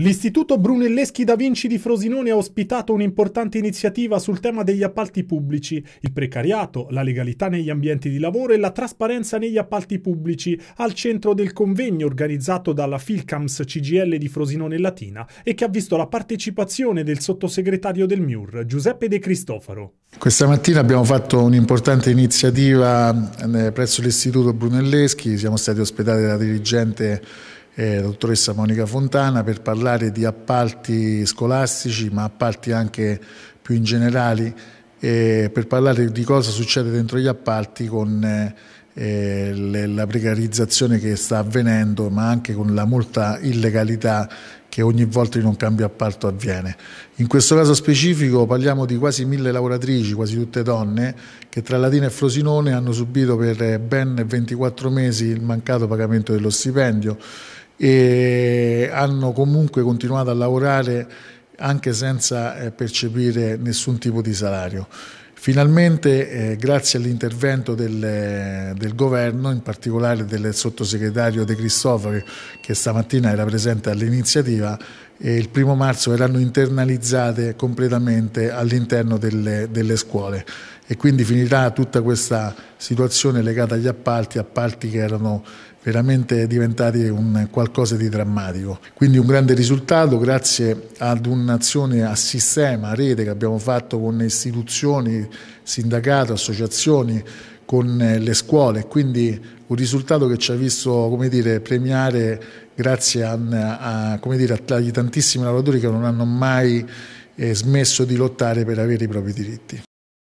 L'Istituto Brunelleschi da Vinci di Frosinone ha ospitato un'importante iniziativa sul tema degli appalti pubblici, il precariato, la legalità negli ambienti di lavoro e la trasparenza negli appalti pubblici, al centro del convegno organizzato dalla Filcams CGL di Frosinone Latina e che ha visto la partecipazione del sottosegretario del MIUR, Giuseppe De Cristofaro. Questa mattina abbiamo fatto un'importante iniziativa eh, presso l'Istituto Brunelleschi, siamo stati ospitati dalla dirigente eh, dottoressa Monica Fontana per parlare di appalti scolastici ma appalti anche più in generale, eh, per parlare di cosa succede dentro gli appalti con eh, le, la precarizzazione che sta avvenendo ma anche con la molta illegalità che ogni volta in un cambio appalto avviene. In questo caso specifico parliamo di quasi mille lavoratrici, quasi tutte donne, che tra Latina e Frosinone hanno subito per eh, ben 24 mesi il mancato pagamento dello stipendio e hanno comunque continuato a lavorare anche senza eh, percepire nessun tipo di salario. Finalmente, eh, grazie all'intervento del, del, governo, in particolare del sottosegretario De Cristofori, che stamattina era presente all'iniziativa, e il primo marzo verranno internalizzate completamente all'interno delle, delle scuole e quindi finirà tutta questa situazione legata agli appalti, appalti che erano veramente diventati un qualcosa di drammatico. Quindi un grande risultato grazie ad un'azione a sistema, a rete che abbiamo fatto con istituzioni, sindacato, associazioni, con eh, le scuole, quindi un risultato che ci ha visto dire, premiare grazie a, a, dire, agli tantissimi lavoratori che non hanno mai eh, smesso di lottare per avere i propri diritti.